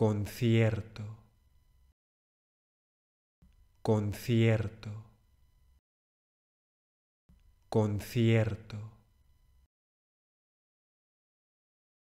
concierto, concierto, concierto.